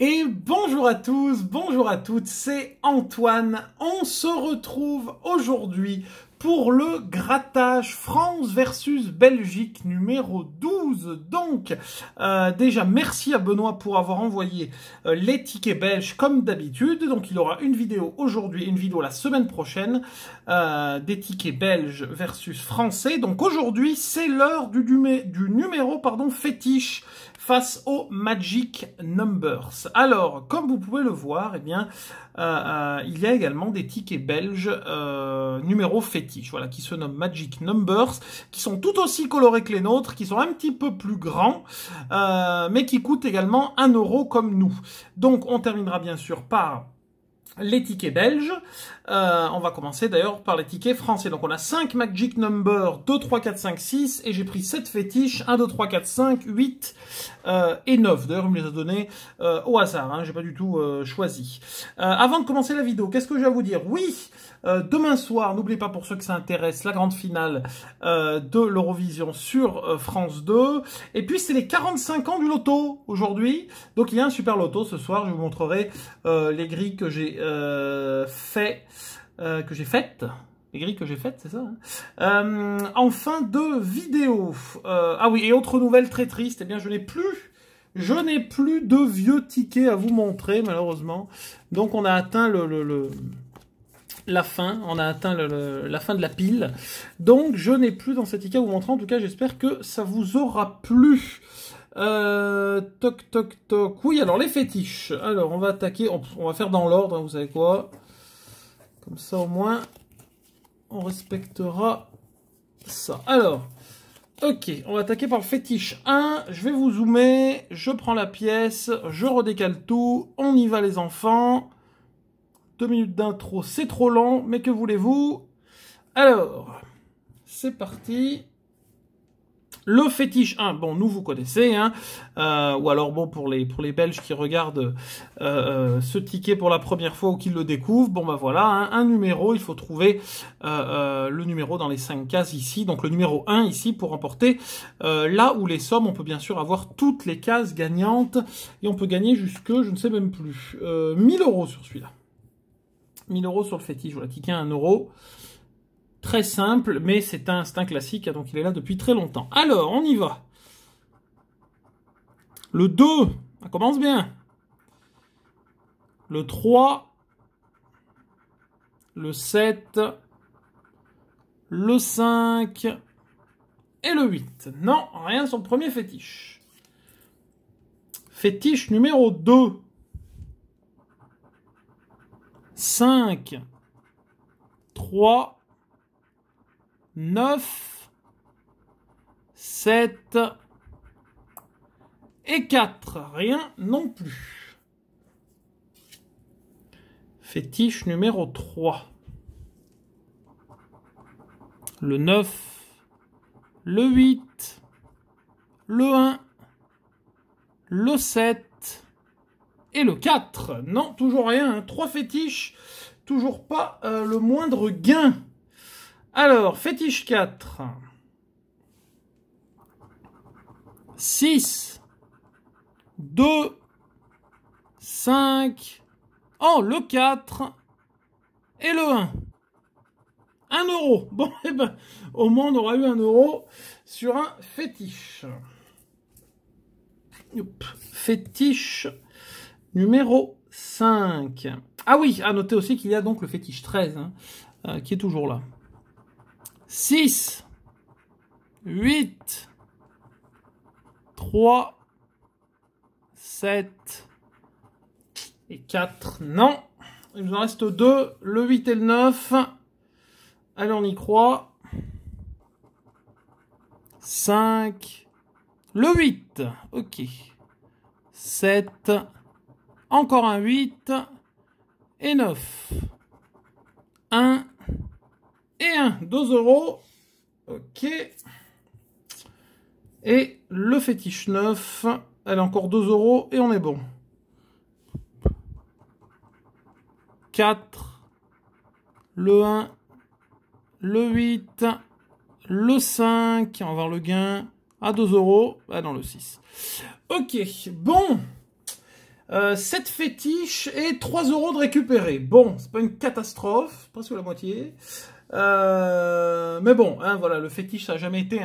Et bonjour à tous, bonjour à toutes, c'est Antoine. On se retrouve aujourd'hui pour le grattage France versus Belgique numéro 12. Donc, euh, déjà, merci à Benoît pour avoir envoyé euh, les tickets belges comme d'habitude. Donc, il aura une vidéo aujourd'hui, une vidéo la semaine prochaine euh, des tickets belges versus français. Donc, aujourd'hui, c'est l'heure du, du numéro pardon, fétiche face aux Magic Numbers. Alors, comme vous pouvez le voir, eh bien, euh, euh, il y a également des tickets belges euh, fétiche, voilà, qui se nomment Magic Numbers, qui sont tout aussi colorés que les nôtres, qui sont un petit peu plus grands, euh, mais qui coûtent également un euro comme nous. Donc on terminera bien sûr par les tickets belges. Euh, on va commencer d'ailleurs par les tickets français. Donc on a 5 Magic Number, 2, 3, 4, 5, 6, et j'ai pris 7 fétiches, 1, 2, 3, 4, 5, 8 euh, et 9. D'ailleurs, il me les a donnés euh, au hasard, hein, j'ai pas du tout euh, choisi. Euh, avant de commencer la vidéo, qu'est-ce que j'ai à vous dire Oui, demain soir, n'oubliez pas pour ceux que ça intéresse, la grande finale de l'Eurovision sur France 2. Et puis c'est les 45 ans du loto aujourd'hui. Donc il y a un super loto ce soir, je vous montrerai les grilles que j'ai euh, fait, euh, que j'ai faite, les grilles que j'ai faites, c'est ça. Hein. Euh, en enfin, deux vidéos. ah oui, et autre nouvelle très triste, eh bien je n'ai plus je n'ai plus de vieux tickets à vous montrer, malheureusement. Donc on a atteint le, la fin, on a atteint la fin de la pile. Donc je n'ai plus dans cet ticket à vous montrer. En tout cas, j'espère que ça vous aura plu. Euh, toc, toc, toc. Oui, alors les fétiches. Alors, on va attaquer. On, va faire dans l'ordre, hein, vous savez quoi. Comme ça, au moins, on respectera ça. Alors, ok, on va attaquer par le fétiche 1. Je vais vous zoomer. Je prends la pièce. Je redécale tout. On y va, les enfants. Deux minutes d'intro, c'est trop long, Mais que voulez-vous Alors, c'est parti. Le fétiche 1, hein, bon, nous vous connaissez, hein, euh, ou alors bon pour les pour les Belges qui regardent euh, euh, ce ticket pour la première fois ou qui le découvrent, bon bah voilà, hein, un numéro, il faut trouver le numéro dans les cinq cases ici, donc le numéro 1 ici pour remporter là où les sommes, on peut bien sûr avoir toutes les cases gagnantes et on peut gagner jusque, je ne sais même plus, 1000 euros sur celui-là. 1000 euros sur le fétiche, voilà, ticket 1 euro très simple, mais c'est un, instinct classique, hein, donc il est là depuis très longtemps. Alors, on y va. Le 2, ça commence bien. Le 3, le 7, le 5 et le 8. Non, rien sur le premier fétiche. Fétiche numéro 2. 5, 3, 9, 7 et 4. Rien non plus. Fétiche numéro 3. Le 9, le 8, le 1, le 7 et le 4. Non, toujours rien. 3 hein. fétiches, toujours pas euh, le moindre gain. Alors, fétiche 4. 6. 2. 5. Oh, le 4 et le 1. 1 euro. Bon, eh ben, au moins on aura eu 1 euro sur un fétiche. Fétiche numéro 5. Ah oui, à noter aussi qu'il y a donc le fétiche 13 hein, euh, qui est toujours là. 6, 8, 3, 7 et 4. Non. Il nous en reste 2, le 8 et le 9. Allez, on y croit. 5, le 8. Ok. 7, encore un 8 et 9. 1, 1, 2 euros. Ok. Et le fétiche 9, elle a encore 2 euros et on est bon. 4, le 1, le 8, le 5, on va voir le gain à 2 euros. Ah non, le 6. Ok, bon. 7 euh, fétiches et 3 euros de récupérer. Bon, c'est pas une catastrophe, presque la moitié. Euh, mais bon, hein, voilà, le fétiche, ça n'a jamais été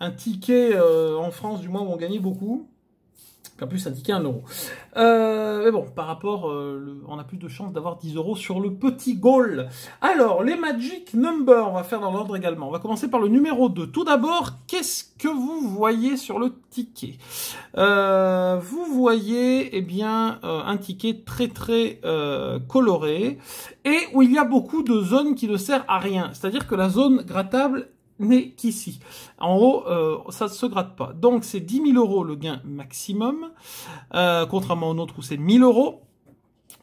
un, ticket euh, en France, du moins, où on gagnait beaucoup. En plus, indiqué un euro. Euh, mais bon, par rapport, euh, on a plus de chances d'avoir 10 euros sur le petit goal. Alors, les Magic Numbers, on va faire dans l'ordre également. On va commencer par le numéro 2. Tout d'abord, qu'est-ce que vous voyez sur le ticket euh, Vous voyez, eh bien, euh, un ticket très très coloré et où il y a beaucoup de zones qui ne servent à rien. C'est-à-dire que la zone grattable mais qu'ici. En haut, euh, ça ne se gratte pas. Donc c'est 10 000 euros le gain maximum, euh, contrairement au nôtre où c'est 1000 euros.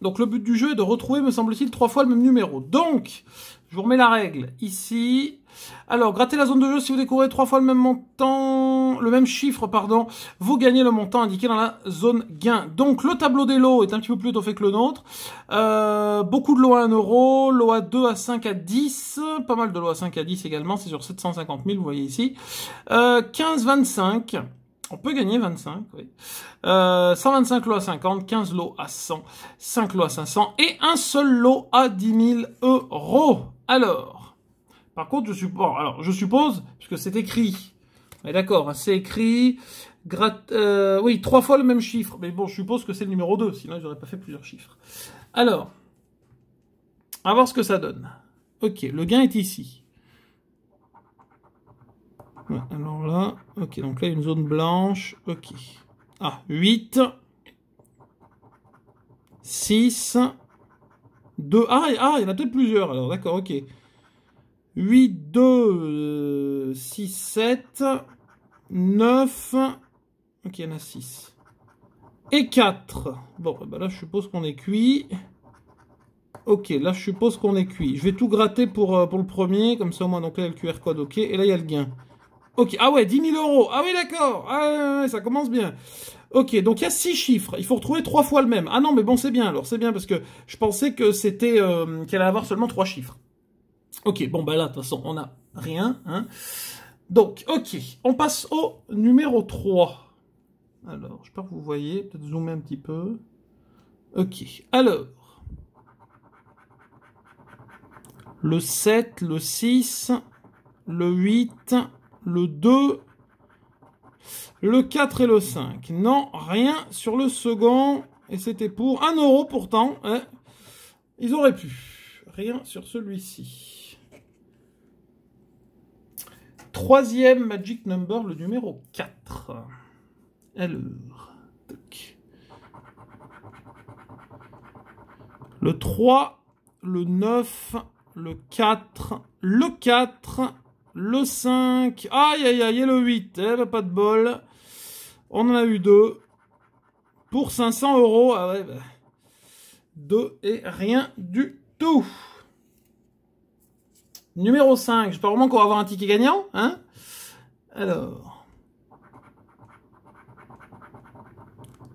Donc le but du jeu est de retrouver, me semble-t-il, trois fois le même numéro. Donc, je vous remets la règle ici. Alors, grattez la zone de jeu si vous découvrez trois fois le même montant, le même chiffre, pardon, vous gagnez le montant indiqué dans la zone gain. Donc, le tableau des lots est un petit peu plus étoffé que le nôtre. Euh, beaucoup de lots à 1 euro, lots à 2 à 5 à 10, pas mal de lots à 5 à 10 également, c'est sur 750 000, vous voyez ici. Euh, 15, 25. On peut gagner 25, 125 euh, lots à 50, 15 lots à 100, 5 lots à 500 et un seul lot à 10 000 euros. Alors, par contre, je, suppose, puisque c'est écrit, mais d'accord, hein, c'est écrit, euh, oui, trois fois le même chiffre. Mais bon, je suppose que c'est le numéro 2, sinon j'aurais pas fait plusieurs chiffres. Alors, à voir ce que ça donne. Ok, le gain est ici alors là, ok, donc là, il y a une zone blanche, ok. Ah, 8, 6, 2, ah, il y en a peut-être plusieurs, alors d'accord, ok. 8, 2, 6, 7, 9, ok, il y en a 6. Et 4. Bon, eh ben là, je suppose qu'on est cuit. Ok, là, je suppose qu'on est cuit. Je vais tout gratter pour, euh, pour le premier, comme ça au moins, donc là, il y a le QR code, ok, et là, il y a le gain. Ok, ah ouais, 10 000 euros. Ah oui, d'accord. Ah, ça commence bien. Ok, donc il y a 6 chiffres. Il faut retrouver 3 fois le même. Ah non, mais bon, c'est bien. Alors c'est bien parce que je pensais que c'était euh, qu'elle allait avoir seulement 3 chiffres. Ok, bon bah là, de toute façon, on n'a rien. Hein. Donc, ok, on passe au numéro 3. Alors, je sais pas que vous voyez, peut-être zoomer un petit peu. Ok, alors. Le 7, le 6, le 8, le 2, le 4 et le 5. Non, rien sur le second. Et c'était pour 1 euro pourtant. Hein. Ils auraient pu. Rien sur celui-ci. Troisième Magic Number, le numéro 4. Alors, Le 3, le 9, le 4, le 4 le 5. Aïe, aïe, aïe, et le 8. Eh ben, pas de bol. On en a eu deux. Pour 500 euros. Ah ouais, bah. Deux et rien du tout. Numéro 5. Je J'espère vraiment qu'on va avoir un ticket gagnant. Hein Alors.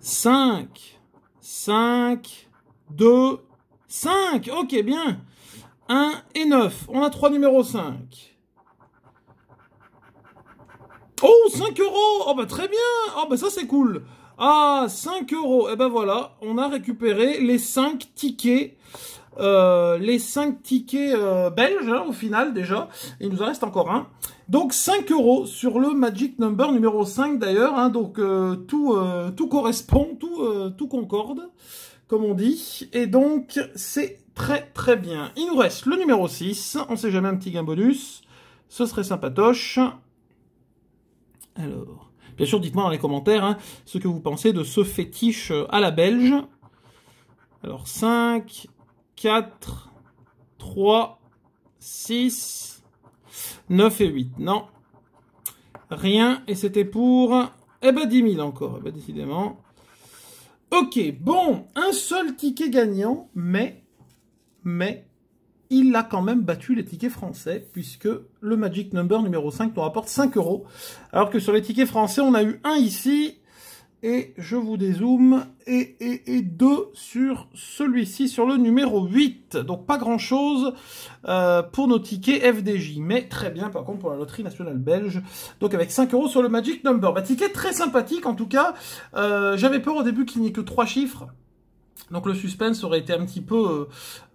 5. 5. 2. 5. Ok, bien. 1 et 9. On a 3 numéros 5. Oh, 5 euros Oh, bah très bien Oh, bah ça c'est cool Ah, 5 euros Et eh ben voilà, on a récupéré les 5 tickets. Euh, les 5 tickets euh, belges, hein, au final déjà. Il nous en reste encore un. Donc 5 euros sur le Magic Number numéro 5 d'ailleurs. Hein, donc euh, tout, euh, tout correspond, tout, tout concorde, comme on dit. Et donc c'est très très bien. Il nous reste le numéro 6. On sait jamais un petit gain bonus. Ce serait sympatoche. Alors, bien sûr, dites-moi dans les commentaires hein, ce que vous pensez de ce fétiche euh, à la belge. Alors, 5, 4, 3, 6, 9 et 8. Non, rien. Et c'était pour... Eh ben, 10 000 encore. Eh ben, décidément. Ok, bon, un seul ticket gagnant, mais... Mais il a quand même battu les tickets français, puisque le Magic Number numéro 5 nous rapporte 5 euros, alors que sur les tickets français, on a eu 1 ici, et je vous dézoome, et, et, et 2 sur celui-ci, sur le numéro 8. Donc pas grand-chose euh, pour nos tickets FDJ, mais très bien par contre pour la loterie nationale belge, donc avec 5 euros sur le Magic Number. Bah, ticket très sympathique en tout cas, euh, j'avais peur au début qu'il n'y ait que 3 chiffres, donc le suspense aurait été un petit peu euh,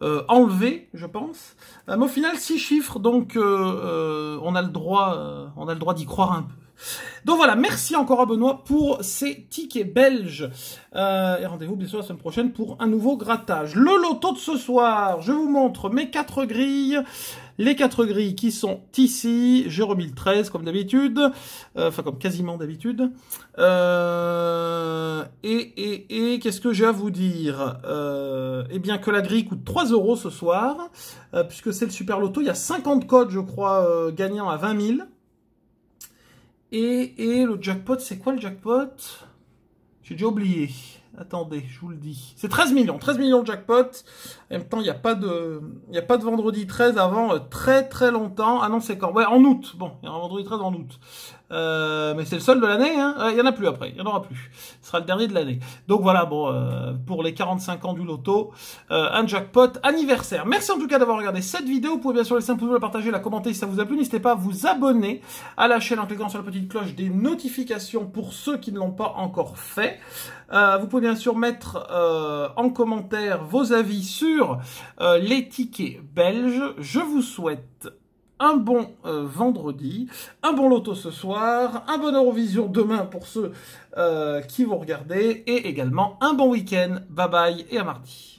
euh, enlevé, je pense. Euh, mais au final, six chiffres, donc on a le droit, on a le droit d'y croire un peu. Donc voilà, merci encore à Benoît pour ces tickets belges. Euh, et rendez-vous bien sûr la semaine prochaine pour un nouveau grattage. Le loto de ce soir, je vous montre mes quatre grilles. Les quatre grilles qui sont ici. J'ai remis le 13 comme d'habitude. enfin comme quasiment d'habitude. Euh et, qu'est-ce que j'ai à vous dire euh, Eh bien, que la grille coûte 3 euros ce soir, euh, puisque c'est le super loto. Il y a 50 codes, je crois, gagnant euh, gagnants à 20 000. Et, et le jackpot, c'est quoi le jackpot J'ai déjà oublié. Attendez, je vous le dis. C'est 13 millions, 13 millions de jackpot. En même temps, il n'y a, pas de, a pas de vendredi 13 avant très très longtemps. Ah non, c'est quand Ouais, en août. Bon, il y a un vendredi 13 en août. Euh, mais c'est le seul de l'année. Hein il n'y en a plus après. Il n'y en aura plus. Ce sera le dernier de l'année. Donc voilà, bon, euh, pour les 45 ans du loto, euh, un jackpot anniversaire. Merci en tout cas d'avoir regardé cette vidéo. Vous pouvez bien sûr laisser un pouce bleu, la partager, la commenter si ça vous a plu. N'hésitez pas à vous abonner à la chaîne en cliquant sur la petite cloche des notifications pour ceux qui ne l'ont pas encore fait. vous pouvez bien sûr mettre en commentaire vos avis sur les tickets belges. Je vous souhaite un bon euh, vendredi, un bon loto ce soir, un bon Eurovision demain pour ceux euh, qui vont regarder, et également un bon week-end. Bye bye et à mardi.